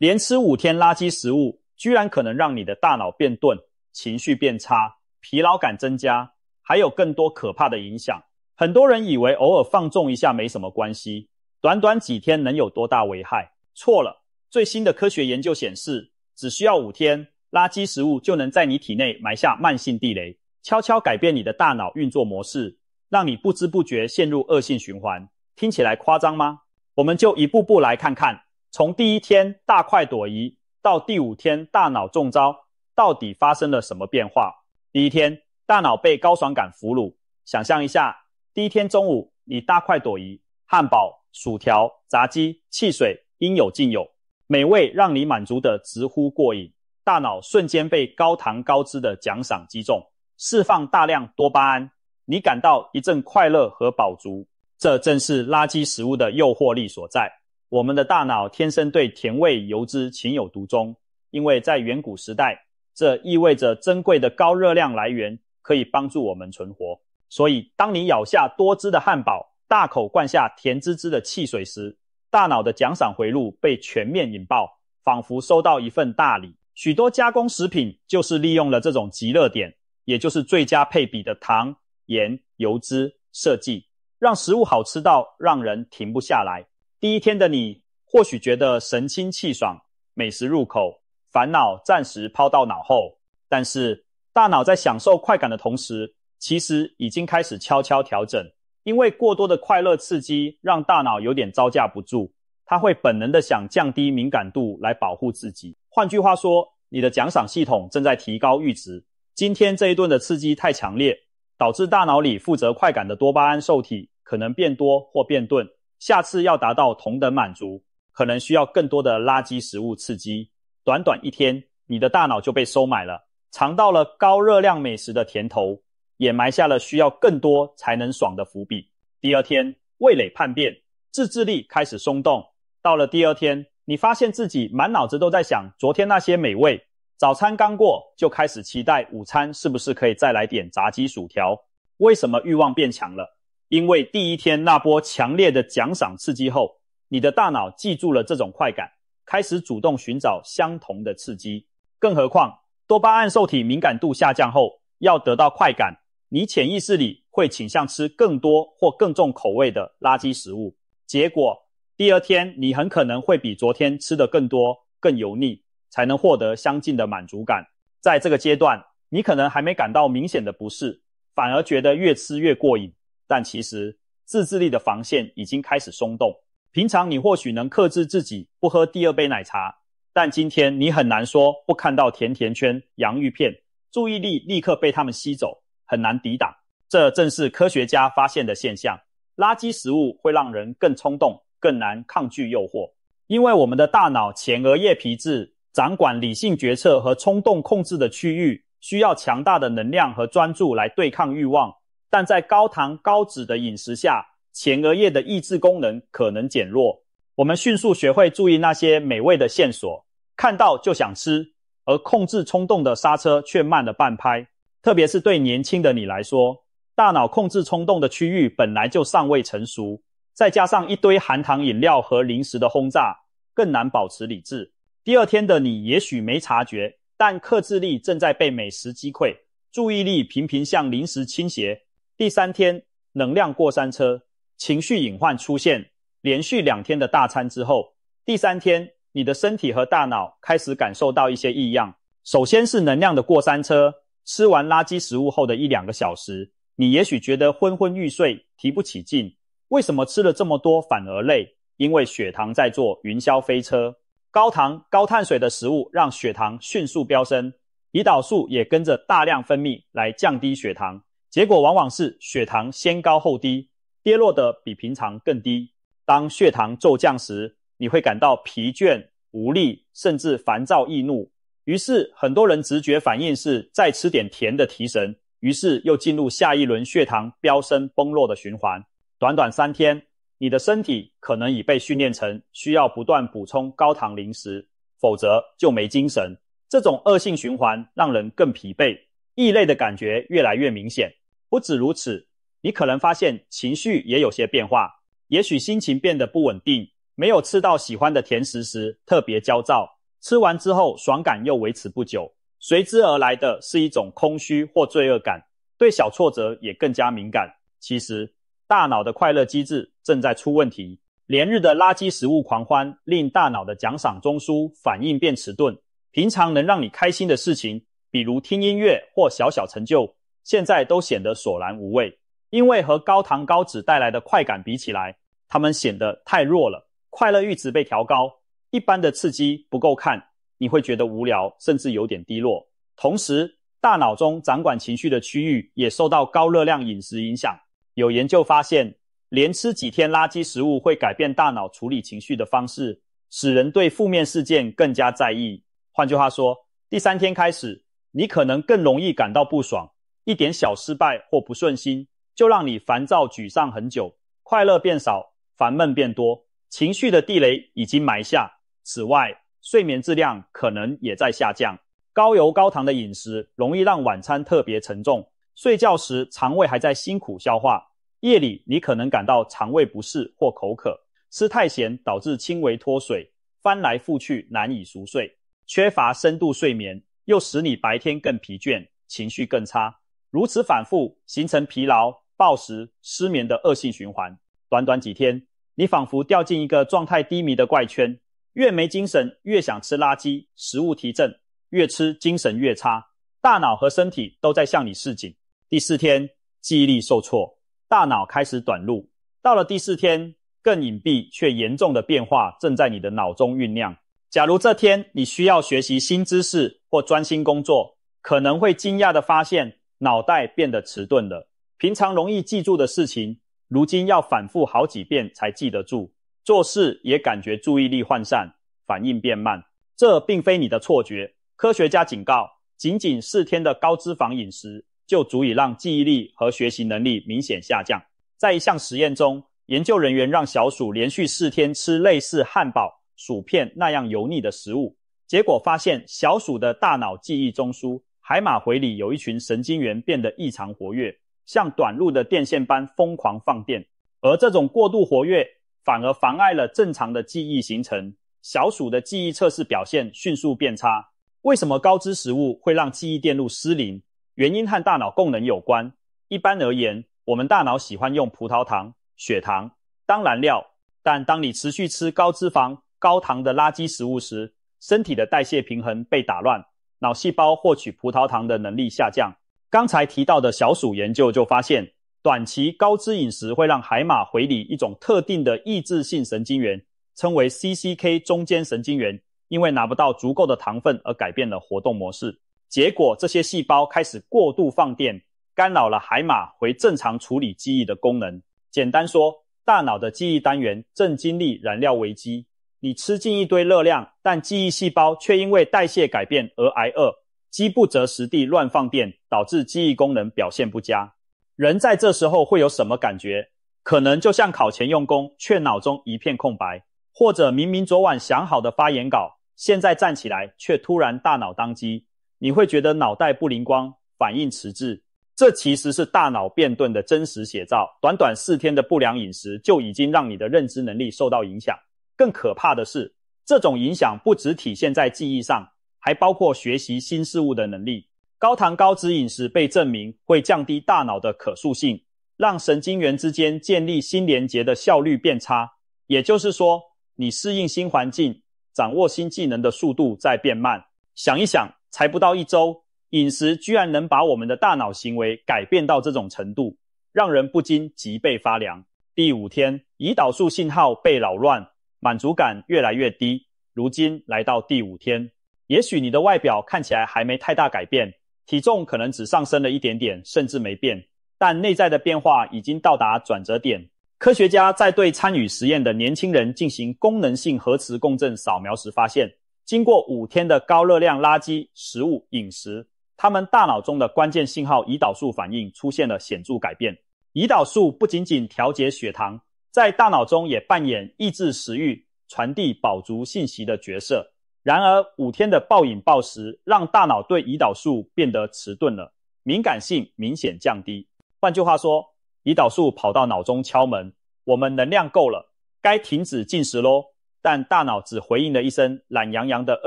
连吃五天垃圾食物，居然可能让你的大脑变钝、情绪变差、疲劳感增加，还有更多可怕的影响。很多人以为偶尔放纵一下没什么关系，短短几天能有多大危害？错了！最新的科学研究显示，只需要五天，垃圾食物就能在你体内埋下慢性地雷，悄悄改变你的大脑运作模式，让你不知不觉陷入恶性循环。听起来夸张吗？我们就一步步来看看。从第一天大快朵颐到第五天大脑中招，到底发生了什么变化？第一天，大脑被高爽感俘虏。想象一下，第一天中午你大快朵颐，汉堡、薯条、炸鸡、汽水，应有尽有，美味让你满足的直呼过瘾。大脑瞬间被高糖高脂的奖赏击中，释放大量多巴胺，你感到一阵快乐和饱足。这正是垃圾食物的诱惑力所在。我们的大脑天生对甜味、油脂情有独钟，因为在远古时代，这意味着珍贵的高热量来源可以帮助我们存活。所以，当你咬下多汁的汉堡，大口灌下甜滋滋的汽水时，大脑的奖赏回路被全面引爆，仿佛收到一份大礼。许多加工食品就是利用了这种极热点，也就是最佳配比的糖、盐、油脂设计，让食物好吃到让人停不下来。第一天的你或许觉得神清气爽，美食入口，烦恼暂时抛到脑后。但是，大脑在享受快感的同时，其实已经开始悄悄调整，因为过多的快乐刺激让大脑有点招架不住，它会本能的想降低敏感度来保护自己。换句话说，你的奖赏系统正在提高阈值。今天这一顿的刺激太强烈，导致大脑里负责快感的多巴胺受体可能变多或变钝。下次要达到同等满足，可能需要更多的垃圾食物刺激。短短一天，你的大脑就被收买了，尝到了高热量美食的甜头，也埋下了需要更多才能爽的伏笔。第二天，味蕾叛变，自制力开始松动。到了第二天，你发现自己满脑子都在想昨天那些美味。早餐刚过，就开始期待午餐是不是可以再来点炸鸡薯条。为什么欲望变强了？因为第一天那波强烈的奖赏刺激后，你的大脑记住了这种快感，开始主动寻找相同的刺激。更何况多巴胺受体敏感度下降后，要得到快感，你潜意识里会倾向吃更多或更重口味的垃圾食物。结果第二天你很可能会比昨天吃的更多、更油腻，才能获得相近的满足感。在这个阶段，你可能还没感到明显的不适，反而觉得越吃越过瘾。但其实自制力的防线已经开始松动。平常你或许能克制自己不喝第二杯奶茶，但今天你很难说不看到甜甜圈、洋芋片，注意力立刻被他们吸走，很难抵挡。这正是科学家发现的现象：垃圾食物会让人更冲动、更难抗拒诱惑。因为我们的大脑前额叶皮质掌管理性决策和冲动控制的区域，需要强大的能量和专注来对抗欲望。但在高糖高脂的饮食下，前额叶的抑制功能可能减弱。我们迅速学会注意那些美味的线索，看到就想吃，而控制冲动的刹车却慢了半拍。特别是对年轻的你来说，大脑控制冲动的区域本来就尚未成熟，再加上一堆含糖饮料和零食的轰炸，更难保持理智。第二天的你也许没察觉，但克制力正在被美食击溃，注意力频频向零食倾斜。第三天，能量过山车，情绪隐患出现。连续两天的大餐之后，第三天，你的身体和大脑开始感受到一些异样。首先是能量的过山车。吃完垃圾食物后的一两个小时，你也许觉得昏昏欲睡，提不起劲。为什么吃了这么多反而累？因为血糖在做云霄飞车。高糖、高碳水的食物让血糖迅速飙升，胰岛素也跟着大量分泌来降低血糖。结果往往是血糖先高后低，跌落的比平常更低。当血糖骤降时，你会感到疲倦、无力，甚至烦躁易怒。于是很多人直觉反应是再吃点甜的提神，于是又进入下一轮血糖飙升崩落的循环。短短三天，你的身体可能已被训练成需要不断补充高糖零食，否则就没精神。这种恶性循环让人更疲惫，异类的感觉越来越明显。不止如此，你可能发现情绪也有些变化，也许心情变得不稳定。没有吃到喜欢的甜食时，特别焦躁；吃完之后，爽感又维持不久，随之而来的是一种空虚或罪恶感。对小挫折也更加敏感。其实，大脑的快乐机制正在出问题。连日的垃圾食物狂欢，令大脑的奖赏中枢反应变迟钝。平常能让你开心的事情，比如听音乐或小小成就。现在都显得索然无味，因为和高糖高脂带来的快感比起来，它们显得太弱了。快乐阈值被调高，一般的刺激不够看，你会觉得无聊，甚至有点低落。同时，大脑中掌管情绪的区域也受到高热量饮食影响。有研究发现，连吃几天垃圾食物会改变大脑处理情绪的方式，使人对负面事件更加在意。换句话说，第三天开始，你可能更容易感到不爽。一点小失败或不顺心，就让你烦躁沮丧很久，快乐变少，烦闷变多，情绪的地雷已经埋下。此外，睡眠质量可能也在下降。高油高糖的饮食容易让晚餐特别沉重，睡觉时肠胃还在辛苦消化，夜里你可能感到肠胃不适或口渴。吃太咸导致轻微脱水，翻来覆去难以熟睡，缺乏深度睡眠又使你白天更疲倦，情绪更差。如此反复，形成疲劳、暴食、失眠的恶性循环。短短几天，你仿佛掉进一个状态低迷的怪圈，越没精神，越想吃垃圾食物提振，越吃精神越差，大脑和身体都在向你示警。第四天，记忆力受挫，大脑开始短路。到了第四天，更隐蔽却严重的变化正在你的脑中酝酿。假如这天你需要学习新知识或专心工作，可能会惊讶的发现。脑袋变得迟钝了，平常容易记住的事情，如今要反复好几遍才记得住。做事也感觉注意力涣散，反应变慢。这并非你的错觉。科学家警告，仅仅四天的高脂肪饮食，就足以让记忆力和学习能力明显下降。在一项实验中，研究人员让小鼠连续四天吃类似汉堡、薯片那样油腻的食物，结果发现小鼠的大脑记忆中枢。海马回里有一群神经元变得异常活跃，像短路的电线般疯狂放电，而这种过度活跃反而妨碍了正常的记忆形成。小鼠的记忆测试表现迅速变差。为什么高脂食物会让记忆电路失灵？原因和大脑供能有关。一般而言，我们大脑喜欢用葡萄糖、血糖当燃料，但当你持续吃高脂肪、高糖的垃圾食物时，身体的代谢平衡被打乱。脑细胞获取葡萄糖的能力下降。刚才提到的小鼠研究就发现，短期高脂饮食会让海马回里一种特定的抑制性神经元，称为 CCK 中间神经元，因为拿不到足够的糖分而改变了活动模式。结果，这些细胞开始过度放电，干扰了海马回正常处理记忆的功能。简单说，大脑的记忆单元正经历燃料危机。你吃进一堆热量，但记忆细胞却因为代谢改变而挨饿，饥不择食地乱放电，导致记忆功能表现不佳。人在这时候会有什么感觉？可能就像考前用功却脑中一片空白，或者明明昨晚想好的发言稿，现在站起来却突然大脑当机。你会觉得脑袋不灵光，反应迟滞。这其实是大脑变钝的真实写照。短短四天的不良饮食，就已经让你的认知能力受到影响。更可怕的是，这种影响不只体现在记忆上，还包括学习新事物的能力。高糖高脂饮食被证明会降低大脑的可塑性，让神经元之间建立新连接的效率变差。也就是说，你适应新环境、掌握新技能的速度在变慢。想一想，才不到一周，饮食居然能把我们的大脑行为改变到这种程度，让人不禁脊背发凉。第五天，胰岛素信号被扰乱。满足感越来越低。如今来到第五天，也许你的外表看起来还没太大改变，体重可能只上升了一点点，甚至没变。但内在的变化已经到达转折点。科学家在对参与实验的年轻人进行功能性核磁共振扫描时发现，经过五天的高热量垃圾食物饮食，他们大脑中的关键信号——胰岛素反应出现了显著改变。胰岛素不仅仅调节血糖。在大脑中也扮演抑制食欲、传递饱足信息的角色。然而，五天的暴饮暴食让大脑对胰岛素变得迟钝了，敏感性明显降低。换句话说，胰岛素跑到脑中敲门：“我们能量够了，该停止进食喽。”但大脑只回应了一声懒洋洋的“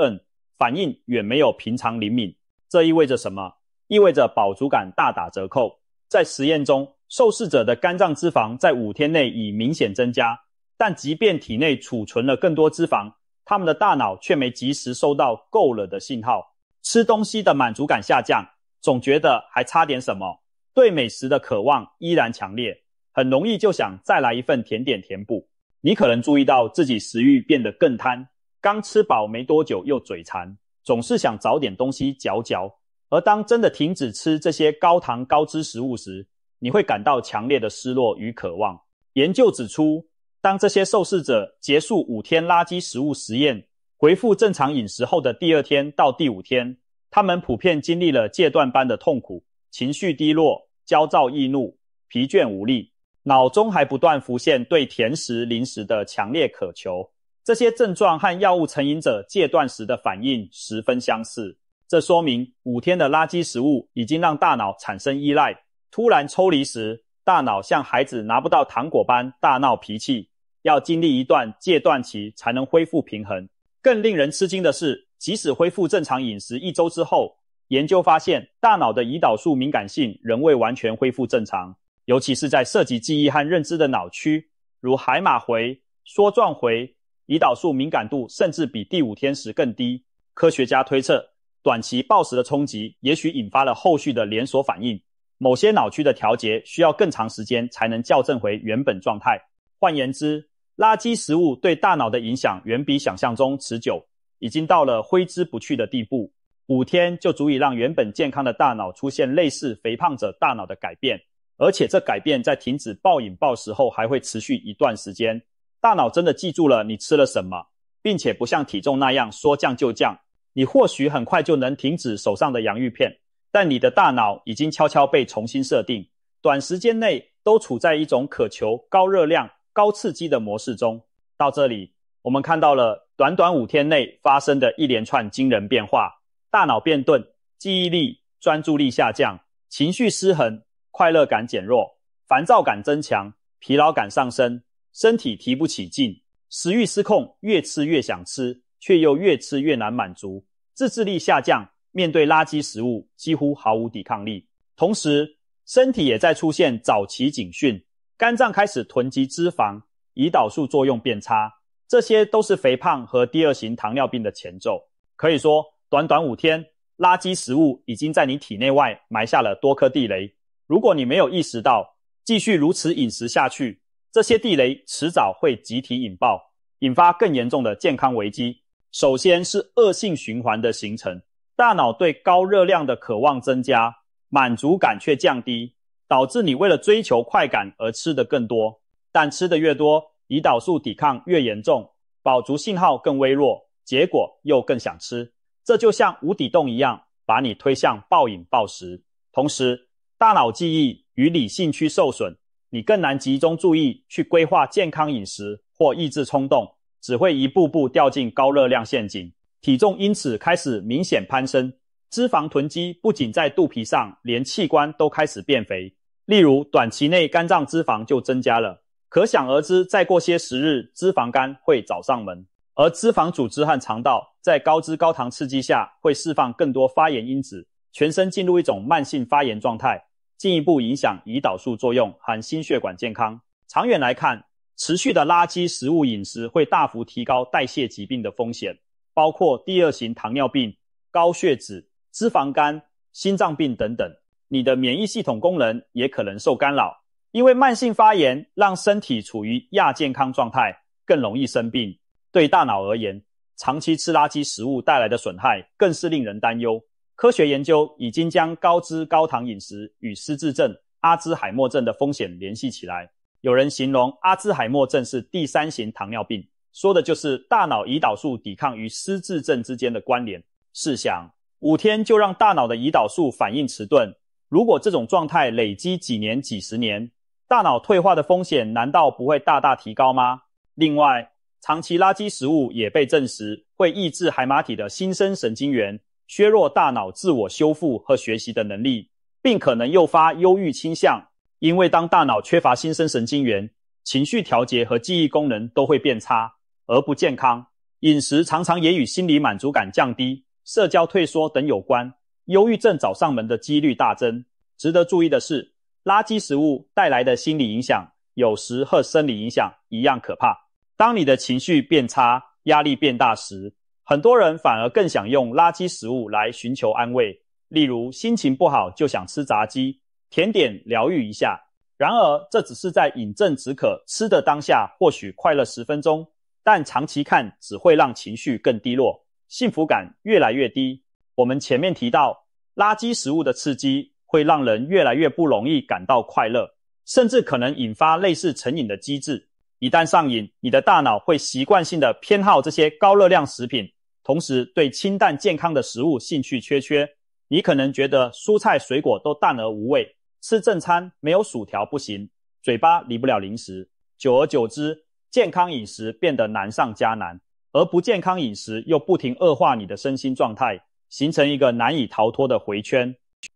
嗯”，反应远没有平常灵敏。这意味着什么？意味着饱足感大打折扣。在实验中。受试者的肝脏脂肪在五天内已明显增加，但即便体内储存了更多脂肪，他们的大脑却没及时收到“够了”的信号，吃东西的满足感下降，总觉得还差点什么，对美食的渴望依然强烈，很容易就想再来一份甜点填补。你可能注意到自己食欲变得更贪，刚吃饱没多久又嘴馋，总是想找点东西嚼嚼。而当真的停止吃这些高糖高脂食物时，你会感到强烈的失落与渴望。研究指出，当这些受试者结束五天垃圾食物实验，恢复正常饮食后的第二天到第五天，他们普遍经历了戒断般的痛苦、情绪低落、焦躁易怒、疲倦无力，脑中还不断浮现对甜食零食的强烈渴求。这些症状和药物成瘾者戒断时的反应十分相似，这说明五天的垃圾食物已经让大脑产生依赖。突然抽离时，大脑像孩子拿不到糖果般大闹脾气，要经历一段戒断期才能恢复平衡。更令人吃惊的是，即使恢复正常饮食一周之后，研究发现大脑的胰岛素敏感性仍未完全恢复正常，尤其是在涉及记忆和认知的脑区，如海马回、梭状回，胰岛素敏感度甚至比第五天时更低。科学家推测，短期暴食的冲击也许引发了后续的连锁反应。某些脑区的调节需要更长时间才能校正回原本状态。换言之，垃圾食物对大脑的影响远比想象中持久，已经到了挥之不去的地步。五天就足以让原本健康的大脑出现类似肥胖者大脑的改变，而且这改变在停止暴饮暴食后还会持续一段时间。大脑真的记住了你吃了什么，并且不像体重那样说降就降。你或许很快就能停止手上的洋芋片。但你的大脑已经悄悄被重新设定，短时间内都处在一种渴求高热量、高刺激的模式中。到这里，我们看到了短短五天内发生的一连串惊人变化：大脑变钝，记忆力、专注力下降，情绪失衡，快乐感减弱，烦躁感增强，疲劳感上升，身体提不起劲，食欲失控，越吃越想吃，却又越吃越难满足，自制力下降。面对垃圾食物，几乎毫无抵抗力。同时，身体也在出现早期警讯，肝脏开始囤积脂肪，胰岛素作用变差，这些都是肥胖和第二型糖尿病的前奏。可以说，短短五天，垃圾食物已经在你体内外埋下了多颗地雷。如果你没有意识到，继续如此饮食下去，这些地雷迟早会集体引爆，引发更严重的健康危机。首先是恶性循环的形成。大脑对高热量的渴望增加，满足感却降低，导致你为了追求快感而吃的更多。但吃的越多，胰岛素抵抗越严重，饱足信号更微弱，结果又更想吃。这就像无底洞一样，把你推向暴饮暴食。同时，大脑记忆与理性区受损，你更难集中注意去规划健康饮食或抑制冲动，只会一步步掉进高热量陷阱。体重因此开始明显攀升，脂肪囤积不仅在肚皮上，连器官都开始变肥。例如，短期内肝脏脂肪就增加了，可想而知，再过些时日，脂肪肝会找上门。而脂肪组织和肠道在高脂高糖刺激下，会释放更多发炎因子，全身进入一种慢性发炎状态，进一步影响胰岛素作用和心血管健康。长远来看，持续的垃圾食物饮食会大幅提高代谢疾病的风险。包括第二型糖尿病、高血脂、脂肪肝、心脏病等等，你的免疫系统功能也可能受干扰，因为慢性发炎让身体处于亚健康状态，更容易生病。对大脑而言，长期吃垃圾食物带来的损害更是令人担忧。科学研究已经将高脂高糖饮食与失智症、阿兹海默症的风险联系起来。有人形容阿兹海默症是第三型糖尿病。说的就是大脑胰岛素抵抗与失智症之间的关联。试想，五天就让大脑的胰岛素反应迟钝，如果这种状态累积几年、几十年，大脑退化的风险难道不会大大提高吗？另外，长期垃圾食物也被证实会抑制海马体的新生神经元，削弱大脑自我修复和学习的能力，并可能诱发忧郁倾向。因为当大脑缺乏新生神经元，情绪调节和记忆功能都会变差。而不健康饮食常常也与心理满足感降低、社交退缩等有关。忧郁症找上门的几率大增。值得注意的是，垃圾食物带来的心理影响有时和生理影响一样可怕。当你的情绪变差、压力变大时，很多人反而更想用垃圾食物来寻求安慰，例如心情不好就想吃炸鸡、甜点疗愈一下。然而，这只是在饮鸩止渴，吃的当下或许快乐十分钟。但长期看，只会让情绪更低落，幸福感越来越低。我们前面提到，垃圾食物的刺激，会让人越来越不容易感到快乐，甚至可能引发类似成瘾的机制。一旦上瘾，你的大脑会习惯性的偏好这些高热量食品，同时对清淡健康的食物兴趣缺缺。你可能觉得蔬菜水果都淡而无味，吃正餐没有薯条不行，嘴巴离不了零食。久而久之，健康饮食变得难上加难，而不健康饮食又不停恶化你的身心状态，形成一个难以逃脱的回圈。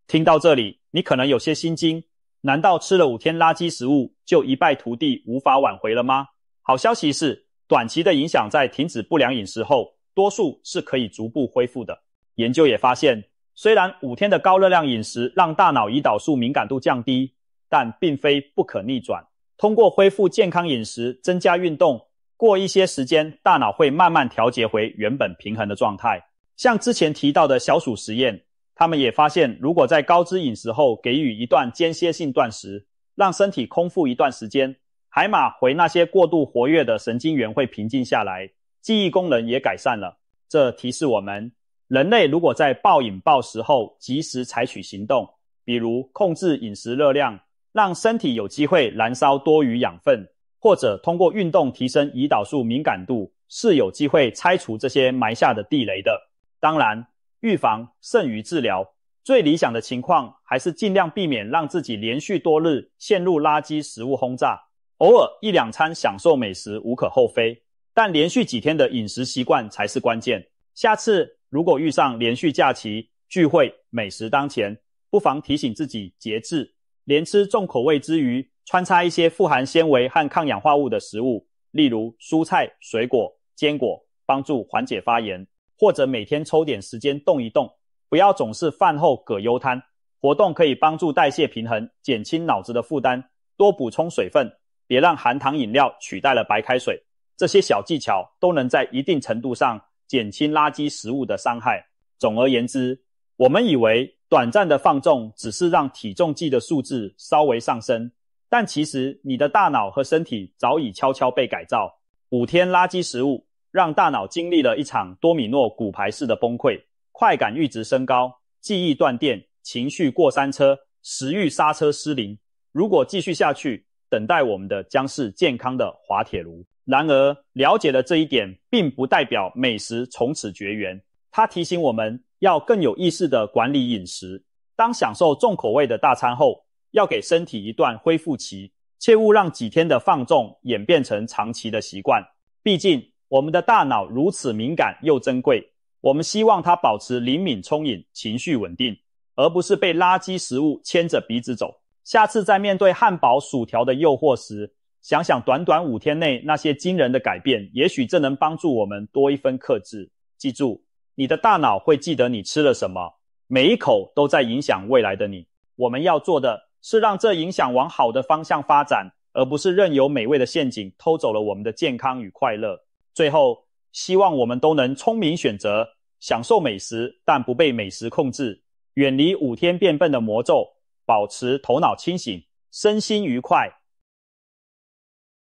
听到这里，你可能有些心惊：难道吃了五天垃圾食物就一败涂地，无法挽回了吗？好消息是，短期的影响在停止不良饮食后，多数是可以逐步恢复的。研究也发现，虽然五天的高热量饮食让大脑胰岛素敏感度降低，但并非不可逆转。通过恢复健康饮食、增加运动，过一些时间，大脑会慢慢调节回原本平衡的状态。像之前提到的小鼠实验，他们也发现，如果在高脂饮食后给予一段间歇性断食，让身体空腹一段时间，海马回那些过度活跃的神经元会平静下来，记忆功能也改善了。这提示我们，人类如果在暴饮暴食后及时采取行动，比如控制饮食热量。让身体有机会燃烧多余养分，或者通过运动提升胰岛素敏感度，是有机会拆除这些埋下的地雷的。当然，预防胜于治疗。最理想的情况还是尽量避免让自己连续多日陷入垃圾食物轰炸。偶尔一两餐享受美食无可厚非，但连续几天的饮食习惯才是关键。下次如果遇上连续假期、聚会、美食当前，不妨提醒自己节制。连吃重口味之余，穿插一些富含纤维和抗氧化物的食物，例如蔬菜、水果、坚果，帮助缓解发炎；或者每天抽点时间动一动，不要总是饭后葛优瘫。活动可以帮助代谢平衡，减轻脑子的负担。多补充水分，别让含糖饮料取代了白开水。这些小技巧都能在一定程度上减轻垃圾食物的伤害。总而言之，我们以为。短暂的放纵只是让体重计的数字稍微上升，但其实你的大脑和身体早已悄悄被改造。五天垃圾食物让大脑经历了一场多米诺骨牌式的崩溃，快感阈值升高，记忆断电，情绪过山车，食欲刹车失灵。如果继续下去，等待我们的将是健康的滑铁卢。然而，了解了这一点，并不代表美食从此绝缘。它提醒我们要更有意识地管理饮食。当享受重口味的大餐后，要给身体一段恢复期，切勿让几天的放纵演变成长期的习惯。毕竟，我们的大脑如此敏感又珍贵，我们希望它保持灵敏、充盈、情绪稳定，而不是被垃圾食物牵着鼻子走。下次在面对汉堡、薯条的诱惑时，想想短短五天内那些惊人的改变，也许这能帮助我们多一分克制。记住。你的大脑会记得你吃了什么，每一口都在影响未来的你。我们要做的是让这影响往好的方向发展，而不是任由美味的陷阱偷走了我们的健康与快乐。最后，希望我们都能聪明选择，享受美食，但不被美食控制，远离五天变笨的魔咒，保持头脑清醒，身心愉快。